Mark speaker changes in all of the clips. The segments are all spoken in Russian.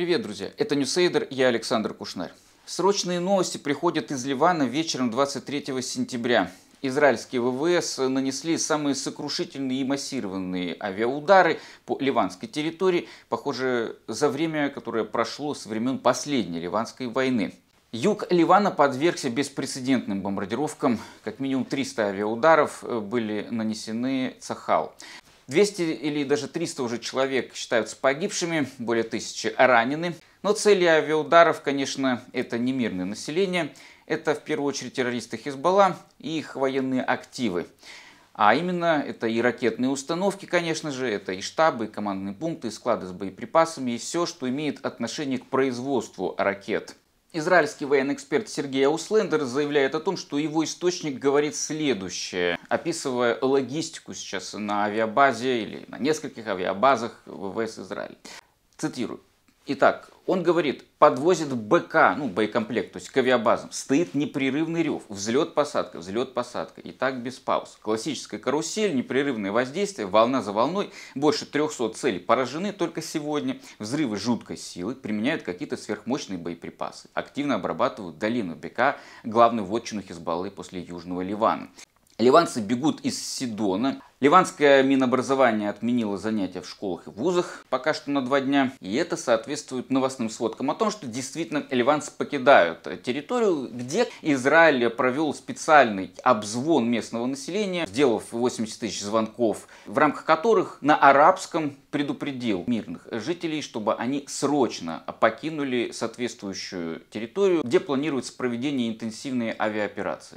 Speaker 1: Привет, друзья! Это Ньюсейдер, я Александр Кушнер. Срочные новости приходят из Ливана вечером 23 сентября. Израильские ВВС нанесли самые сокрушительные и массированные авиаудары по ливанской территории, похоже, за время, которое прошло с времен последней ливанской войны. Юг Ливана подвергся беспрецедентным бомбардировкам. Как минимум 300 авиаударов э, были нанесены Цахал. 200 или даже 300 уже человек считаются погибшими, более тысячи ранены. Но цели авиаударов, конечно, это не мирное население, это в первую очередь террористы Хизбалла и их военные активы. А именно, это и ракетные установки, конечно же, это и штабы, и командные пункты, и склады с боеприпасами, и все, что имеет отношение к производству ракет. Израильский военный эксперт Сергей Ауслендер заявляет о том, что его источник говорит следующее, описывая логистику сейчас на авиабазе или на нескольких авиабазах ВВС Израиль. Цитирую. Итак, он говорит, подвозит БК, ну, боекомплект, то есть к авиабазам. Стоит непрерывный рев, взлет-посадка, взлет-посадка. И так без пауз. Классическая карусель, непрерывное воздействие, волна за волной. Больше 300 целей поражены только сегодня. Взрывы жуткой силы, применяют какие-то сверхмощные боеприпасы. Активно обрабатывают долину БК, главную вотчину Хизбаллы после Южного Ливана. Ливанцы бегут из Сидона. Ливанское минобразование отменило занятия в школах и вузах пока что на два дня. И это соответствует новостным сводкам о том, что действительно ливанцы покидают территорию, где Израиль провел специальный обзвон местного населения, сделав 80 тысяч звонков, в рамках которых на арабском предупредил мирных жителей, чтобы они срочно покинули соответствующую территорию, где планируется проведение интенсивной авиаоперации.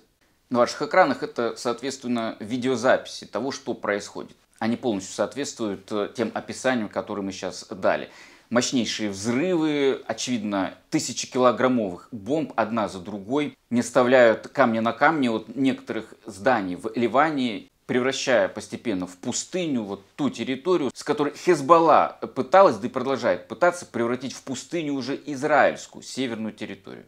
Speaker 1: На ваших экранах это, соответственно, видеозаписи того, что происходит. Они полностью соответствуют э, тем описаниям, которые мы сейчас дали. Мощнейшие взрывы, очевидно, тысячи килограммовых бомб одна за другой не оставляют камня на камне от некоторых зданий в Ливане превращая постепенно в пустыню вот ту территорию, с которой Хезбалла пыталась, да и продолжает пытаться превратить в пустыню уже израильскую северную территорию.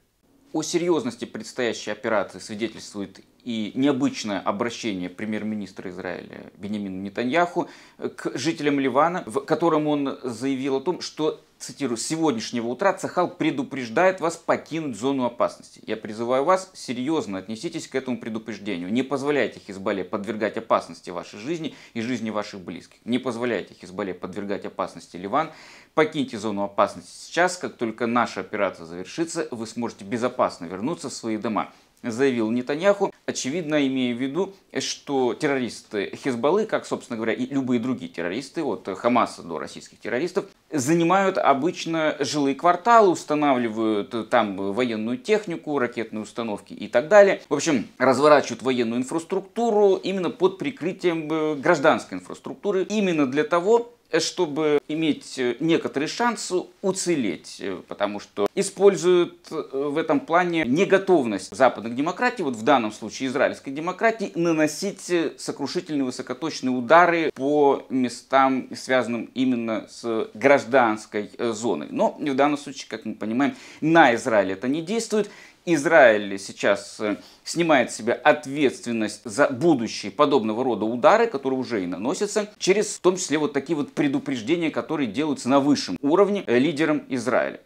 Speaker 1: О серьезности предстоящей операции свидетельствует и необычное обращение премьер-министра Израиля Бенемина Нетаньяху к жителям Ливана, в котором он заявил о том, что, цитирую, «с сегодняшнего утра Цахал предупреждает вас покинуть зону опасности. Я призываю вас, серьезно отнеситесь к этому предупреждению. Не позволяйте Хизбалле подвергать опасности вашей жизни и жизни ваших близких. Не позволяйте Хизбалле подвергать опасности Ливан. Покиньте зону опасности сейчас, как только наша операция завершится, вы сможете безопасно вернуться в свои дома» заявил Нетаньяху, очевидно имея в виду, что террористы Хизбаллы, как, собственно говоря, и любые другие террористы, от Хамаса до российских террористов, занимают обычно жилые кварталы, устанавливают там военную технику, ракетные установки и так далее. В общем, разворачивают военную инфраструктуру именно под прикрытием э, гражданской инфраструктуры, именно для того, чтобы иметь э, некоторые шансы уцелеть, э, потому что используют э, в этом плане неготовность западных демократий, вот в данном случае израильской демократии, наносить сокрушительные высокоточные удары по местам, связанным именно с гражданской зоной. Но в данном случае, как мы понимаем, на Израиле это не действует. Израиль сейчас э, снимает себе ответственность за будущие подобного рода удары, которые уже и наносятся, через в том числе вот такие вот предупреждения, которые делаются на высшем уровне э, лидером Израиля.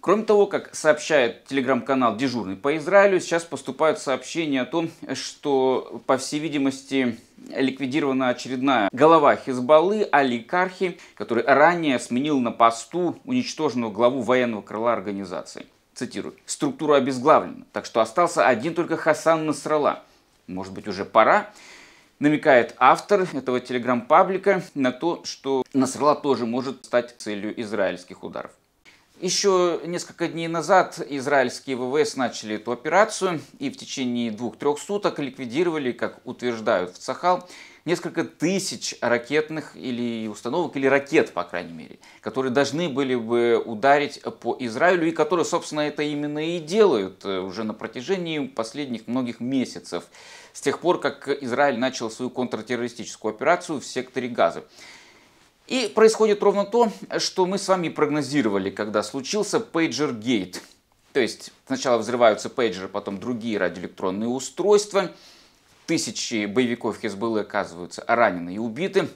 Speaker 1: Кроме того, как сообщает телеграм-канал «Дежурный по Израилю», сейчас поступают сообщения о том, что, по всей видимости, ликвидирована очередная голова Хизбаллы Али Кархи, который ранее сменил на посту уничтоженного главу военного крыла организации цитирую, структура обезглавлена, так что остался один только Хасан Насрала. Может быть, уже пора? намекает автор этого телеграм-паблика на то, что Насрала тоже может стать целью израильских ударов. Еще несколько дней назад израильские ВВС начали эту операцию и в течение двух-трех суток ликвидировали, как утверждают в Сахал, несколько тысяч ракетных или установок, или ракет, по крайней мере, которые должны были бы ударить по Израилю, и которые, собственно, это именно и делают э, уже на протяжении последних многих месяцев, с тех пор, как Израиль начал свою контртеррористическую операцию в секторе Газа. И происходит ровно то, что мы с вами прогнозировали, когда случился пейджер-гейт. То есть сначала взрываются пейджеры, потом другие радиоэлектронные устройства – тысячи боевиков Хизбаллы оказываются ранены и убиты.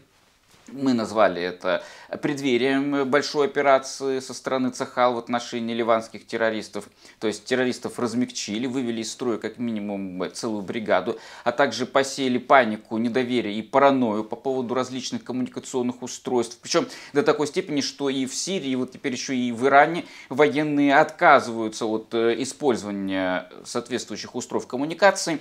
Speaker 1: Мы назвали это преддверием большой операции со стороны Цахал в отношении ливанских террористов. То есть террористов размягчили, вывели из строя как минимум целую бригаду, а также посеяли панику, недоверие и паранойю по поводу различных коммуникационных устройств. Причем до такой степени, что и в Сирии, и вот теперь еще и в Иране военные отказываются от э, использования соответствующих устройств коммуникации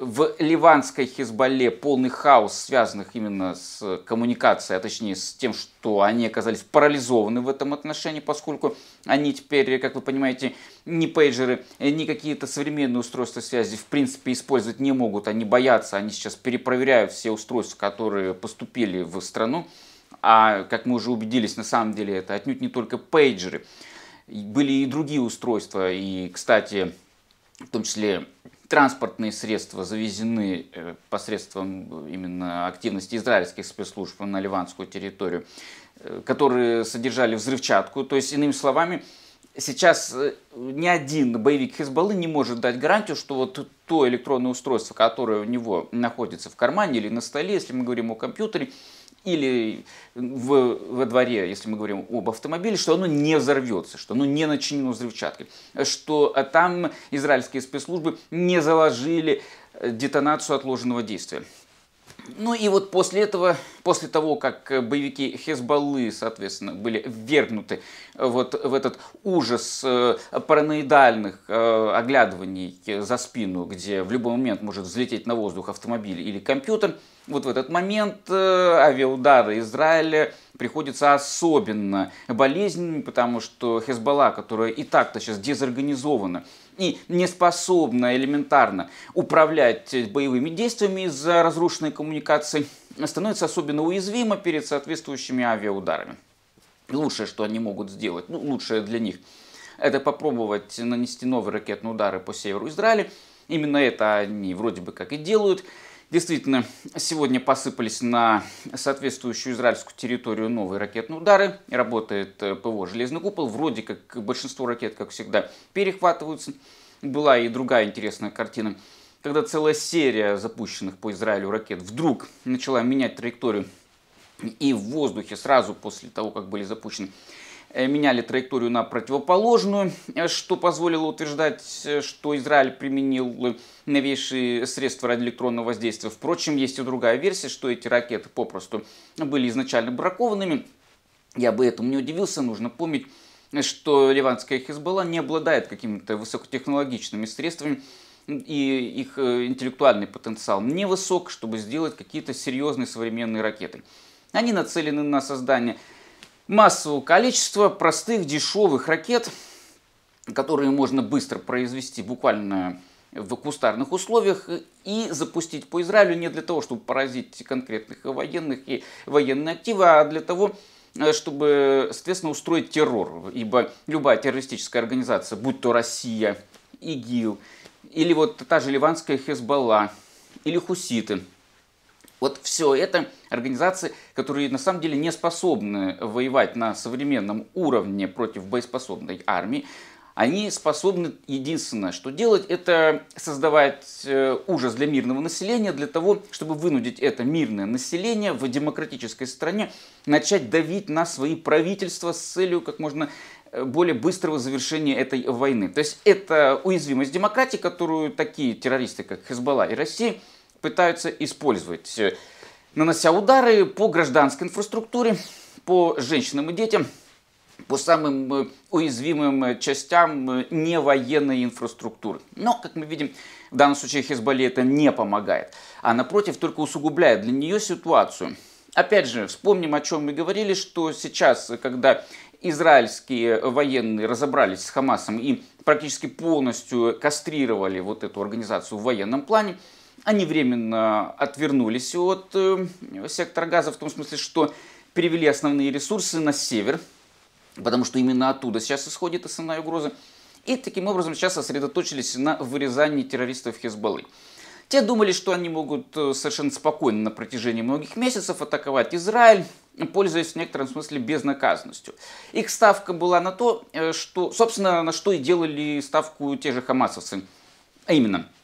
Speaker 1: в ливанской Хизбалле полный хаос, связанных именно с коммуникацией, а точнее с тем, что они оказались парализованы в этом отношении, поскольку они теперь, как вы понимаете, ни пейджеры, ни какие-то современные устройства связи в принципе использовать не могут. Они боятся, они сейчас перепроверяют все устройства, которые поступили в страну. А как мы уже убедились, на самом деле это отнюдь не только пейджеры. Были и другие устройства, и, кстати, в том числе транспортные средства завезены э, посредством э, именно активности израильских спецслужб на ливанскую территорию, э, которые содержали взрывчатку. То есть, иными словами, сейчас ни один боевик Хизбаллы не может дать гарантию, что вот то электронное устройство, которое у него находится в кармане или на столе, если мы говорим о компьютере, или в, во дворе, если мы говорим об автомобиле, что оно не взорвется, что оно не начинено взрывчаткой, что а там израильские спецслужбы не заложили э, детонацию отложенного действия. Ну и вот после этого, после того, как боевики Хезбаллы, соответственно, были ввергнуты э, вот в этот ужас э, параноидальных оглядываний за спину, где в любой момент может взлететь на воздух автомобиль или компьютер, вот в этот момент э, авиаудары Израиля приходится особенно болезненными, потому что Хезбалла, которая и так-то сейчас дезорганизована и не способна элементарно управлять боевыми действиями из-за разрушенной коммуникации, становится особенно уязвима перед соответствующими авиаударами. Лучшее, что они могут сделать, ну, лучшее для них, это попробовать нанести новые ракетные удары по северу Израиля. Именно это они вроде бы как и делают – Действительно, сегодня посыпались на соответствующую израильскую территорию новые ракетные удары. Работает э, ПВО «Железный купол». Вроде как большинство ракет, как всегда, перехватываются. Была и другая интересная картина. Когда целая серия запущенных по Израилю ракет вдруг начала менять траекторию и в воздухе сразу после того, как были запущены, Э, меняли траекторию на противоположную, э, что позволило утверждать, э, что Израиль применил новейшие средства радиоэлектронного воздействия. Впрочем, есть и другая версия, что эти ракеты попросту были изначально бракованными. Я бы этому не удивился, нужно помнить, что ливанская Хизбалла не обладает какими-то высокотехнологичными средствами, и их интеллектуальный потенциал невысок, чтобы сделать какие-то серьезные современные ракеты. Они нацелены на создание массового количества простых дешевых ракет, которые можно быстро произвести буквально в кустарных условиях и запустить по Израилю не для того, чтобы поразить конкретных военных и военные активы, а для того, э, чтобы, соответственно, устроить террор. Ибо любая террористическая организация, будь то Россия, ИГИЛ, или вот та же ливанская Хезбалла, или хуситы – вот все это организации, которые на самом деле не способны воевать на современном уровне против боеспособной армии, они способны единственное, что делать, это создавать э, ужас для мирного населения, для того, чтобы вынудить это мирное население в демократической стране начать давить на свои правительства с целью как можно э, более быстрого завершения этой войны. То есть это уязвимость демократии, которую такие террористы, как Хезбалла и Россия, пытаются использовать, э, нанося удары по гражданской инфраструктуре, по женщинам и детям, по самым э, уязвимым э, частям невоенной инфраструктуры. Но, как мы видим, в данном случае Хезболе это не помогает, а напротив только усугубляет для нее ситуацию. Опять же, вспомним, о чем мы говорили, что сейчас, когда израильские военные разобрались с Хамасом и практически полностью кастрировали вот эту организацию в военном плане, они временно отвернулись от э, сектора газа в том смысле, что перевели основные ресурсы на север, потому что именно оттуда сейчас исходит основная угроза. И таким образом сейчас сосредоточились на вырезании террористов Хизбаллы. Те думали, что они могут э, совершенно спокойно на протяжении многих месяцев атаковать Израиль, пользуясь в некотором смысле безнаказанностью. Их ставка была на то, э, что, собственно, на что и делали ставку те же хамасовцы. А именно –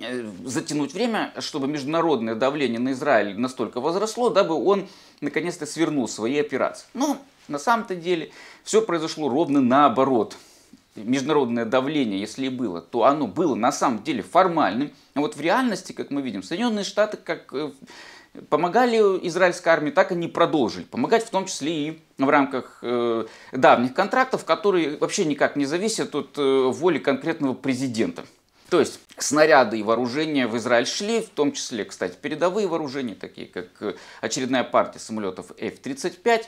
Speaker 1: Э, затянуть время, чтобы международное давление на Израиль настолько возросло, дабы он наконец-то свернул свои операции. Но ну, на самом-то деле все произошло ровно наоборот. Международное давление, если и было, то оно было на самом деле формальным. А вот в реальности, как мы видим, Соединенные Штаты как э, помогали израильской армии, так и не продолжили. Помогать в том числе и в рамках э, давних контрактов, которые вообще никак не зависят от э, воли конкретного президента. То есть снаряды и вооружения в Израиль шли, в том числе, кстати, передовые вооружения, такие как э, очередная партия самолетов F-35.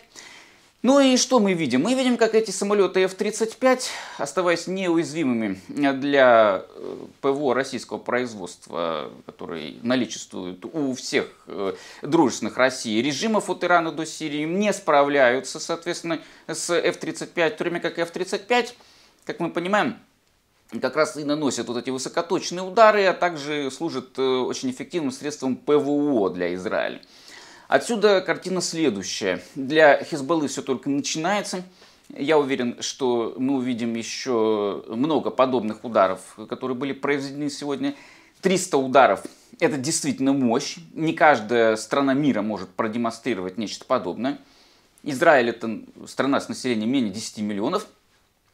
Speaker 1: Ну и что мы видим? Мы видим, как эти самолеты F-35, оставаясь неуязвимыми для э, ПВО российского производства, которые наличествуют у всех э, дружественных России режимов от Ирана до Сирии, не справляются, соответственно, с F-35, в то время как F-35, как мы понимаем, как раз и наносят вот эти высокоточные удары, а также служит э, очень эффективным средством ПВО для Израиля. Отсюда картина следующая. Для Хизбаллы все только начинается. Я уверен, что мы увидим еще много подобных ударов, которые были произведены сегодня. 300 ударов – это действительно мощь. Не каждая страна мира может продемонстрировать нечто подобное. Израиль – это страна с населением менее 10 миллионов,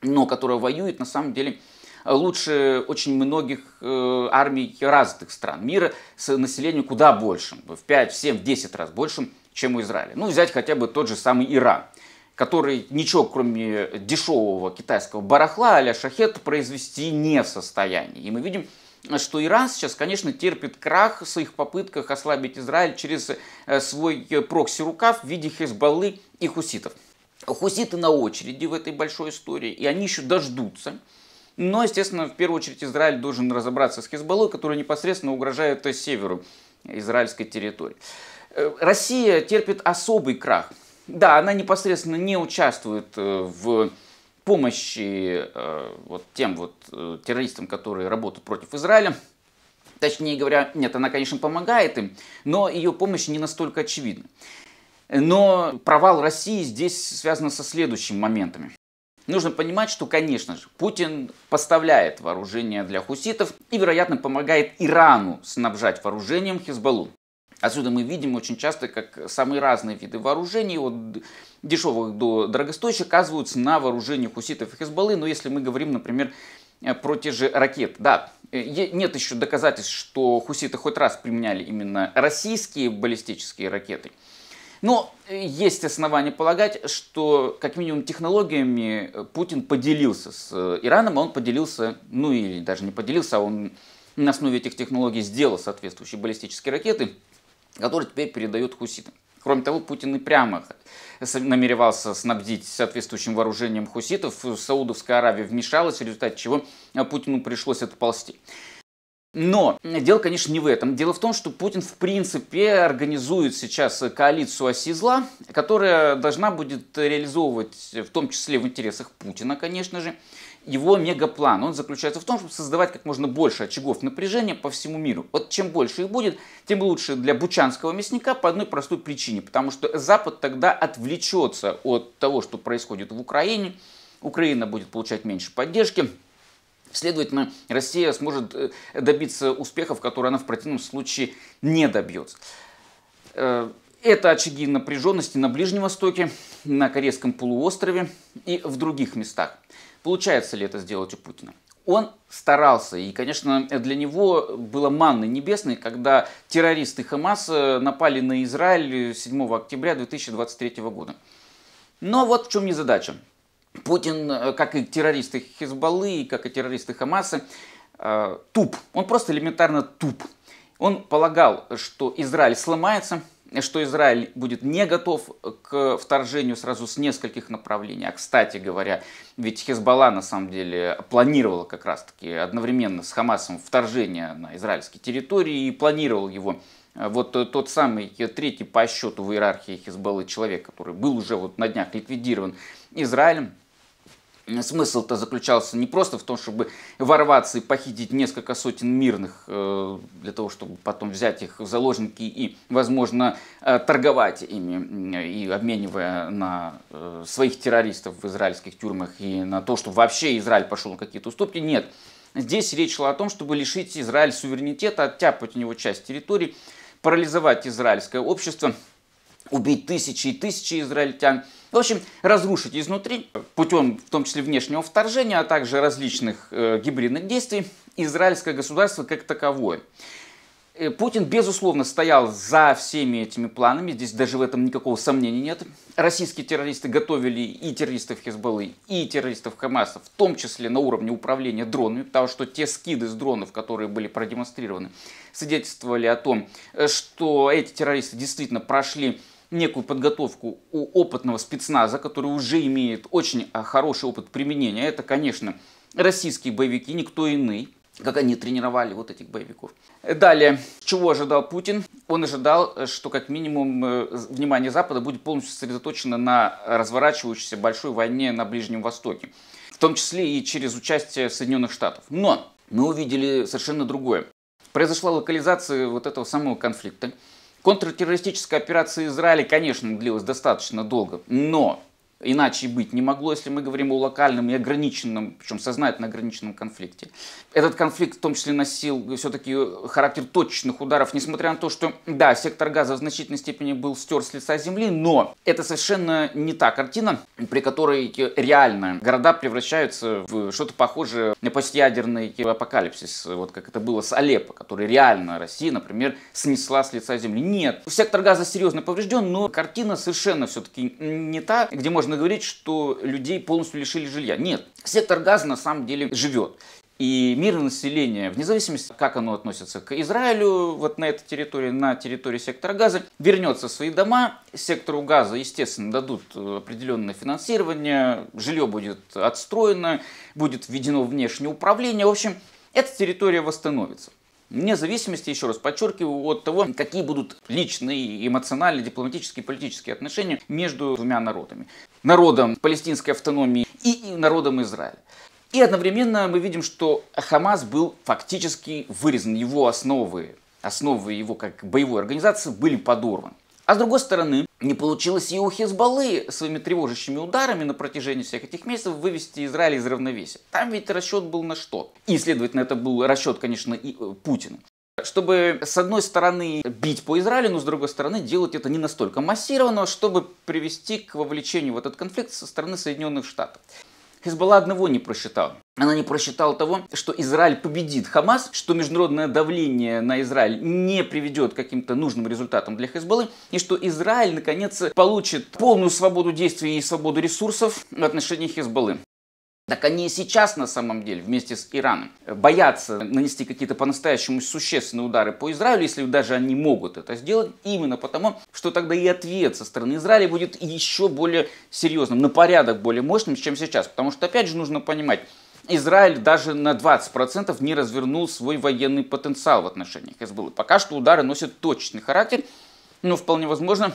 Speaker 1: но которая воюет на самом деле – лучше очень многих э, армий разных стран мира с населением куда большим, в 5, 7, 10 раз большим, чем у Израиля. Ну, взять хотя бы тот же самый Иран который ничего, кроме дешевого китайского барахла а-ля шахет, произвести не в состоянии. И мы видим, что Иран сейчас, конечно, терпит крах в своих попытках ослабить Израиль через э, свой прокси-рукав в виде Хезбаллы и хуситов. Хуситы на очереди в этой большой истории, и они еще дождутся, но, естественно, в первую очередь Израиль должен разобраться с Хизбаллой, которая непосредственно угрожает северу израильской территории. Э, Россия терпит особый крах. Да, она непосредственно не участвует э, в помощи э, вот тем вот террористам, которые работают против Израиля. Точнее говоря, нет, она, конечно, помогает им, но ее помощь не настолько очевидна. Но провал России здесь связан со следующими моментами. Нужно понимать, что, конечно же, Путин поставляет вооружение для хуситов и, вероятно, помогает Ирану снабжать вооружением Хизбаллу. Отсюда мы видим очень часто, как самые разные виды вооружений, от дешевых до дорогостоящих, оказываются на вооружении хуситов и Хизбаллы. Но если мы говорим, например, про те же ракеты, да, нет еще доказательств, что хуситы хоть раз применяли именно российские баллистические ракеты – но э, есть основания полагать, что как минимум технологиями э, Путин поделился с э, Ираном, а он поделился, ну или даже не поделился, а он на основе этих технологий сделал соответствующие баллистические ракеты, которые теперь передают хуситам. Кроме того, Путин и прямо намеревался снабдить соответствующим вооружением хуситов. Саудовская Аравия вмешалась, в результате чего Путину пришлось отползти. Но дело, конечно, не в этом. Дело в том, что Путин, в принципе, организует сейчас коалицию оси зла, которая должна будет реализовывать, в том числе в интересах Путина, конечно же, его мегаплан. Он заключается в том, чтобы создавать как можно больше очагов напряжения по всему миру. Вот чем больше их будет, тем лучше для бучанского мясника по одной простой причине. Потому что Запад тогда отвлечется от того, что происходит в Украине. Украина будет получать меньше поддержки. Следовательно, Россия сможет э, добиться успехов, которые она в противном случае не добьется. Э, это очаги напряженности на Ближнем Востоке, на Корейском полуострове и в других местах. Получается ли это сделать у Путина? Он старался, и, конечно, для него было манной небесной, когда террористы Хамас э, напали на Израиль 7 октября 2023 года. Но вот в чем незадача. Путин, э, как и террористы Хизбаллы, как и террористы Хамаса, э, туп. Он просто элементарно туп. Он полагал, что Израиль сломается, что Израиль будет не готов к вторжению сразу с нескольких направлений. А кстати говоря, ведь Хезбалла на самом деле планировала как раз-таки одновременно с Хамасом вторжение на израильские территории и планировал его э, вот тот самый третий по счету в иерархии Хизбаллы человек, который был уже вот на днях ликвидирован Израилем, Смысл-то заключался не просто в том, чтобы ворваться и похитить несколько сотен мирных, э, для того, чтобы потом взять их в заложники и, возможно, э, торговать ими, э, и обменивая на своих террористов в израильских тюрьмах и на то, чтобы вообще Израиль пошел на какие-то уступки. Нет. Здесь речь шла о том, чтобы лишить Израиль суверенитета, оттяпать у него часть территории, парализовать израильское общество – убить тысячи и тысячи израильтян. В общем, разрушить изнутри путем, в том числе, внешнего вторжения, а также различных э, гибридных действий, израильское государство как таковое. Э, Путин, безусловно, стоял за всеми этими планами, здесь даже в этом никакого сомнения нет. Российские террористы готовили и террористов Хизбаллы, и террористов Хамаса, в том числе на уровне управления дронами, потому что те скиды с дронов, которые были продемонстрированы, свидетельствовали о том, э, что эти террористы действительно прошли некую подготовку у опытного спецназа, который уже имеет очень а, хороший опыт применения. Это, конечно, российские боевики, никто иный как они тренировали вот этих боевиков. Далее, чего ожидал Путин? Он ожидал, э, что как минимум э, внимание Запада будет полностью сосредоточено на разворачивающейся большой войне на Ближнем Востоке, в том числе и через участие Соединенных Штатов. Но мы увидели совершенно другое. Произошла локализация вот этого самого конфликта. Контртеррористическая операция Израиля, конечно, длилась достаточно долго, но иначе быть не могло, если мы говорим о локальном и ограниченном, причем сознательно ограниченном конфликте. Этот конфликт в том числе носил все-таки характер точечных ударов, несмотря на то, что, да, сектор газа в значительной степени был стер с лица земли, но это совершенно не та картина, при которой реально города превращаются в что-то похожее на постядерный апокалипсис, вот как это было с Алеппо, который реально Россия, например, снесла с лица земли. Нет, сектор газа серьезно поврежден, но картина совершенно все-таки не та, где можно можно говорить, что людей полностью лишили жилья. Нет, сектор газа на самом деле живет. И мирное население, вне зависимости, как оно относится к Израилю, вот на этой территории, на территории сектора газа, вернется в свои дома. Сектору газа, естественно, дадут определенное финансирование, жилье будет отстроено, будет введено внешнее управление. В общем, эта территория восстановится вне зависимости, еще раз подчеркиваю, от того, какие будут личные, эмоциональные, дипломатические, политические отношения между двумя народами. Народом палестинской автономии и народом Израиля. И одновременно мы видим, что Хамас был фактически вырезан, его основы, основы его как боевой организации были подорваны. А с другой стороны, не получилось и у Хизбаллы своими тревожащими ударами на протяжении всех этих месяцев вывести Израиль из равновесия. Там ведь расчет был на что? И, следовательно, это был расчет, конечно, и э, Путина. Чтобы, с одной стороны, бить по Израилю, но, с другой стороны, делать это не настолько массированно, чтобы привести к вовлечению в этот конфликт со стороны Соединенных Штатов. Хизбалла одного не просчитала. Она не просчитала того, что Израиль победит Хамас, что международное давление на Израиль не приведет к каким-то нужным результатам для Хизбаллы и что Израиль, наконец, получит полную свободу действий и свободу ресурсов в отношении Хизбаллы. Так они и сейчас на самом деле вместе с Ираном боятся нанести какие-то по-настоящему существенные удары по Израилю, если даже они могут это сделать, именно потому, что тогда и ответ со стороны Израиля будет еще более серьезным, на порядок более мощным, чем сейчас. Потому что, опять же, нужно понимать, Израиль даже на 20% не развернул свой военный потенциал в отношении Хезболлы. Пока что удары носят точечный характер, но вполне возможно,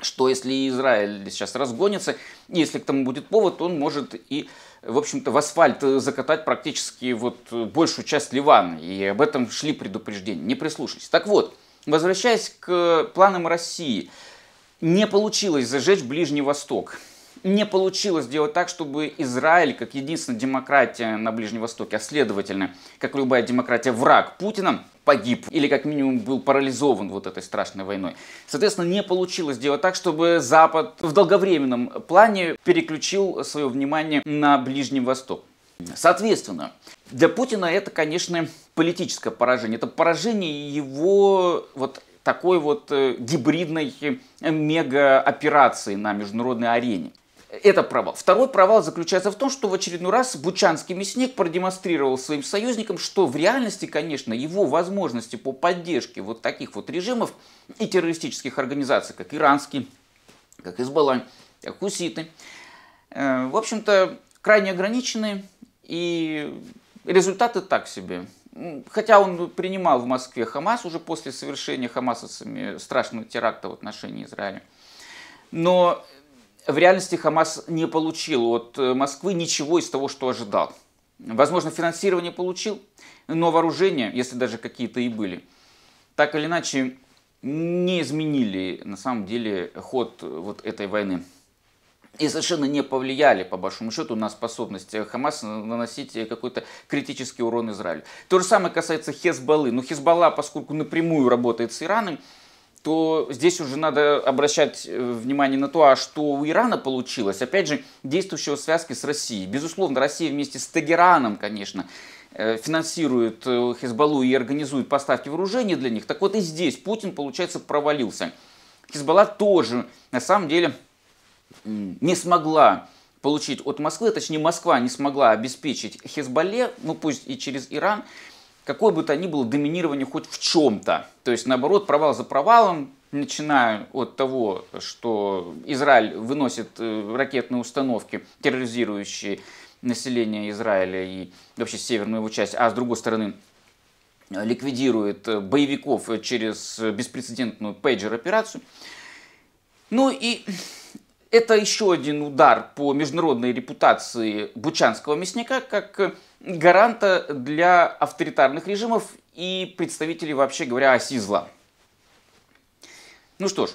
Speaker 1: что если Израиль сейчас разгонится, если к тому будет повод, он может и в общем-то, в асфальт э, закатать практически вот э, большую часть Ливана. И об этом шли предупреждения. Не прислушайтесь. Так вот, возвращаясь к э, планам России, не получилось зажечь Ближний Восток не получилось сделать так, чтобы Израиль, как единственная демократия на Ближнем Востоке, а следовательно, как любая демократия, враг Путина, погиб или как минимум был парализован вот этой страшной войной. Соответственно, не получилось сделать так, чтобы Запад в долговременном плане переключил свое внимание на Ближний Восток. Соответственно, для Путина это, конечно, политическое поражение. Это поражение его вот такой вот э, гибридной мега-операции на международной арене. Это провал. Второй провал заключается в том, что в очередной раз Бучанский мясник продемонстрировал своим союзникам, что в реальности, конечно, его возможности по поддержке вот таких вот режимов и террористических организаций, как иранский, как избала, как Хуситы, э, в общем-то, крайне ограничены, и результаты так себе. Хотя он принимал в Москве Хамас уже после совершения хамасовцами страшного теракта в отношении Израиля. Но в реальности Хамас не получил от э, Москвы ничего из того, что ожидал. Возможно, финансирование получил, но вооружения, если даже какие-то и были, так или иначе не изменили на самом деле ход э, вот этой войны. И совершенно не повлияли, по большому счету, на способность ХАМАС наносить какой-то критический урон Израилю. То же самое касается Хезбаллы. Но ну, Хезбалла, поскольку напрямую работает с Ираном, то здесь уже надо обращать э, внимание на то, а что у Ирана получилось, опять же, действующего связки с Россией. Безусловно, Россия вместе с Тегераном, конечно, э, финансирует э, Хизбаллу и организует поставки вооружений для них. Так вот и здесь Путин, получается, провалился. Хизбалла тоже, на самом деле, не смогла получить от Москвы, точнее Москва не смогла обеспечить Хизбалле, ну пусть и через Иран, какое бы то ни было доминирование хоть в чем-то. То есть, наоборот, провал за провалом, начиная от того, что Израиль выносит э, ракетные установки, терроризирующие население Израиля и вообще северную его часть, а с другой стороны э, ликвидирует э, боевиков через беспрецедентную пейджер-операцию. Ну и это еще один удар по международной репутации бучанского мясника как э, гаранта для авторитарных режимов и представителей, вообще говоря, оси зла. Ну что ж,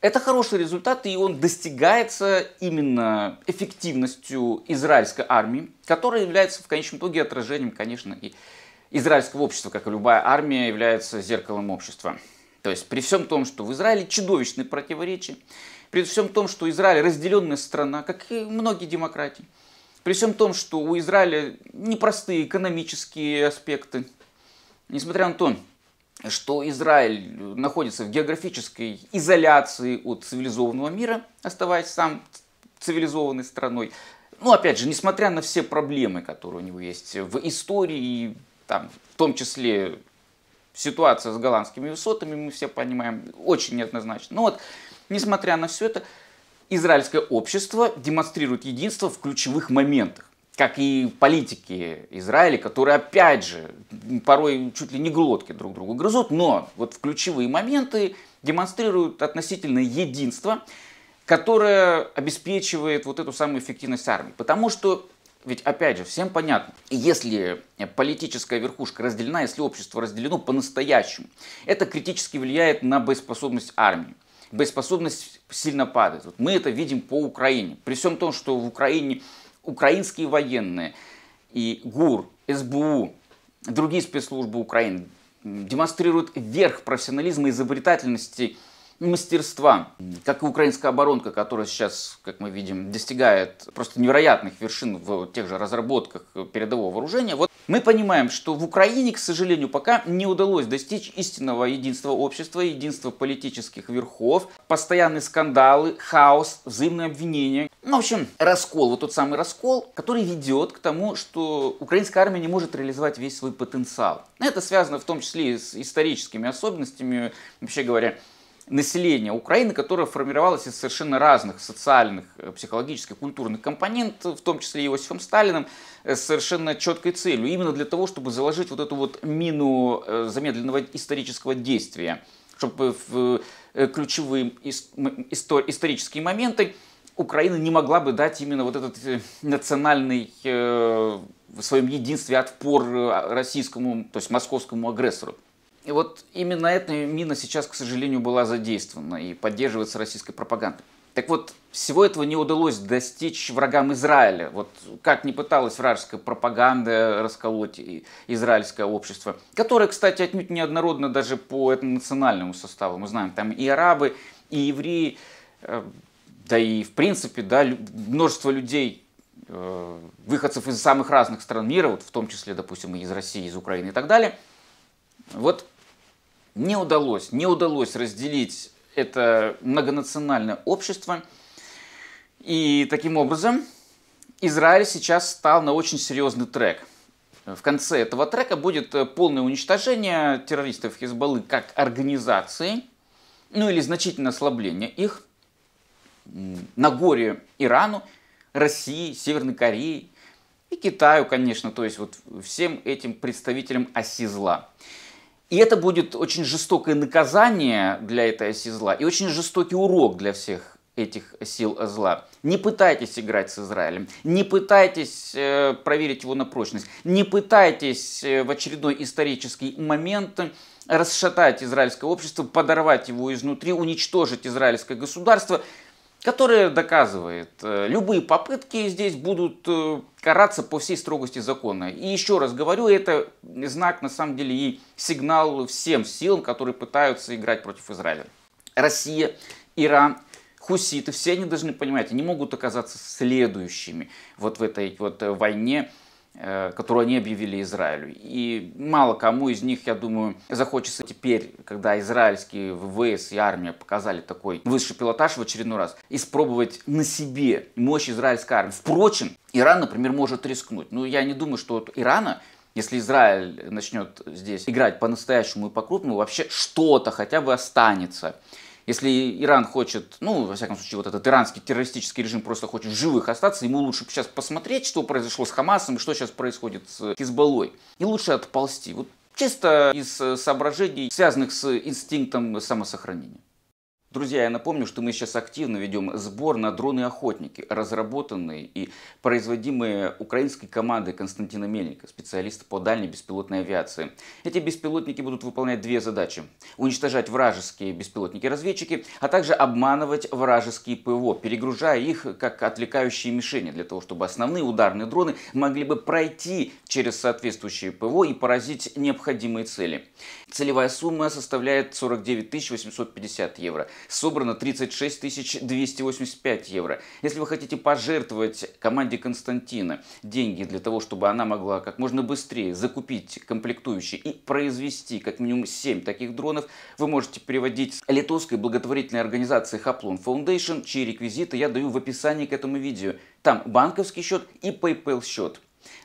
Speaker 1: это хороший результат, и он достигается именно эффективностью израильской армии, которая является в конечном итоге отражением, конечно, и израильского общества, как и любая армия, является зеркалом общества. То есть при всем том, что в Израиле чудовищные противоречия, при всем том, что Израиль разделенная страна, как и многие демократии. При всем том, что у Израиля непростые экономические аспекты. Несмотря на то, что Израиль находится в географической изоляции от цивилизованного мира, оставаясь сам цивилизованной страной. Ну, опять же, несмотря на все проблемы, которые у него есть в истории, там, в том числе ситуация с голландскими высотами, мы все понимаем, очень неоднозначно. Но ну вот Несмотря на все это, израильское общество демонстрирует единство в ключевых моментах как и политики Израиля, которые, опять же, порой чуть ли не глотки друг другу грызут, но вот в ключевые моменты демонстрируют относительно единство, которое обеспечивает вот эту самую эффективность армии. Потому что, ведь, опять же, всем понятно, если политическая верхушка разделена, если общество разделено по-настоящему, это критически влияет на боеспособность армии боеспособность сильно падает. Вот мы это видим по Украине. При всем том, что в Украине украинские военные и ГУР, СБУ, другие спецслужбы Украины демонстрируют верх профессионализма и изобретательности мастерства, как и украинская оборонка, которая сейчас, как мы видим, достигает просто невероятных вершин в тех же разработках передового вооружения. Вот мы понимаем, что в Украине, к сожалению, пока не удалось достичь истинного единства общества, единства политических верхов, постоянные скандалы, хаос, взаимные обвинения. Ну, в общем, раскол, вот тот самый раскол, который ведет к тому, что украинская армия не может реализовать весь свой потенциал. Это связано в том числе и с историческими особенностями, вообще говоря, населения Украины, которое формировалось из совершенно разных социальных, э, психологических, культурных компонентов, в том числе и Иосифом Сталиным, э, с совершенно четкой целью. Именно для того, чтобы заложить вот эту вот мину э, замедленного исторического действия, чтобы в ключевые исторические моменты Украина не могла бы дать именно вот этот национальный в своем единстве отпор российскому, то есть московскому агрессору. И вот именно эта мина сейчас, к сожалению, была задействована и поддерживается российской пропагандой. Так вот, всего этого не удалось достичь врагам Израиля. Вот как не пыталась вражеская пропаганда расколоть израильское общество, которое, кстати, отнюдь неоднородно даже по этнонациональному составу. Мы знаем, там и арабы, и евреи, э, да и, в принципе, да, множество людей, э, выходцев из самых разных стран мира, вот в том числе, допустим, и из России, из Украины и так далее. Вот не удалось, не удалось разделить это многонациональное общество. И таким образом Израиль сейчас стал на очень серьезный трек. В конце этого трека будет э, полное уничтожение террористов Хизбаллы как организации, ну или значительное ослабление их на горе Ирану, России, Северной Кореи и Китаю, конечно, то есть вот всем этим представителям оси зла. И это будет очень жестокое наказание для этой оси зла и очень жестокий урок для всех этих сил зла. Не пытайтесь играть с Израилем, не пытайтесь э, проверить его на прочность, не пытайтесь э, в очередной исторический момент расшатать израильское общество, подорвать его изнутри, уничтожить израильское государство – которая доказывает, э, любые попытки здесь будут э, караться по всей строгости закона. И еще раз говорю, это знак, на самом деле, и сигнал всем силам, которые пытаются играть против Израиля. Россия, Иран, хуситы, все они должны понимать, они могут оказаться следующими вот в этой вот э, войне Э, которую они объявили Израилю. И мало кому из них, я думаю, захочется теперь, когда израильские ВВС и армия показали такой высший пилотаж в очередной раз, испробовать на себе мощь израильской армии. Впрочем, Иран, например, может рискнуть. Но ну, я не думаю, что от Ирана если Израиль начнет здесь играть по-настоящему и по-крупному, вообще что-то хотя бы останется. Если Иран хочет, ну, во всяком случае, вот этот иранский террористический режим просто хочет в живых остаться, ему лучше сейчас посмотреть, что произошло с Хамасом и что сейчас происходит с Хизбаллой. И лучше отползти. Вот чисто из э, соображений, связанных с инстинктом самосохранения. Друзья, я напомню, что мы сейчас активно ведем сбор на дроны-охотники, разработанные и производимые украинской командой Константина Мельника, специалиста по дальней беспилотной авиации. Эти беспилотники будут выполнять две задачи. Уничтожать вражеские беспилотники-разведчики, а также обманывать вражеские ПВО, перегружая их как отвлекающие мишени, для того, чтобы основные ударные дроны могли бы пройти через соответствующие ПВО и поразить необходимые цели. Целевая сумма составляет 49 850 евро собрано 36 285 евро. Если вы хотите пожертвовать команде Константина деньги для того, чтобы она могла как можно быстрее закупить комплектующие и произвести как минимум 7 таких дронов, вы можете переводить литовской благотворительной организации Хаплун Foundation, чьи реквизиты я даю в описании к этому видео. Там банковский счет и PayPal счет.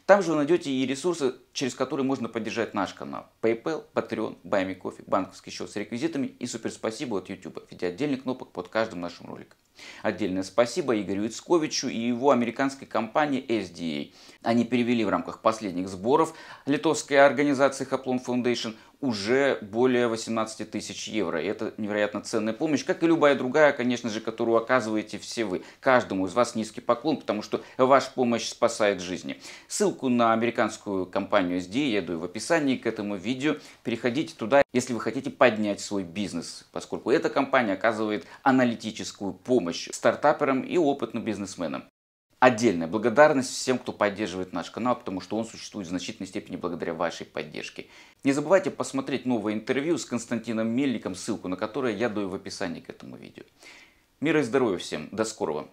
Speaker 1: Там же вы найдете и ресурсы, через которые можно поддержать наш канал. PayPal, Patreon, Buy Me Coffee, банковский счет с реквизитами и супер спасибо от YouTube в виде отдельных кнопок под каждым нашим роликом. Отдельное спасибо Игорю Ицковичу и его американской компании SDA. Они перевели в рамках последних сборов литовской организации Хаплон Foundation уже более 18 тысяч евро. И это невероятно ценная помощь, как и любая другая, конечно же, которую оказываете все вы. Каждому из вас низкий поклон, потому что ваша помощь спасает жизни. Ссылку ссылку на американскую компанию SD, я даю в описании к этому видео. Переходите туда, если вы хотите поднять свой бизнес, поскольку эта компания оказывает аналитическую помощь стартаперам и опытным бизнесменам. Отдельная благодарность всем, кто поддерживает наш канал, потому что он существует в значительной степени благодаря вашей поддержке. Не забывайте посмотреть новое интервью с Константином Мельником, ссылку на которое я даю в описании к этому видео. Мира и здоровья всем. До скорого.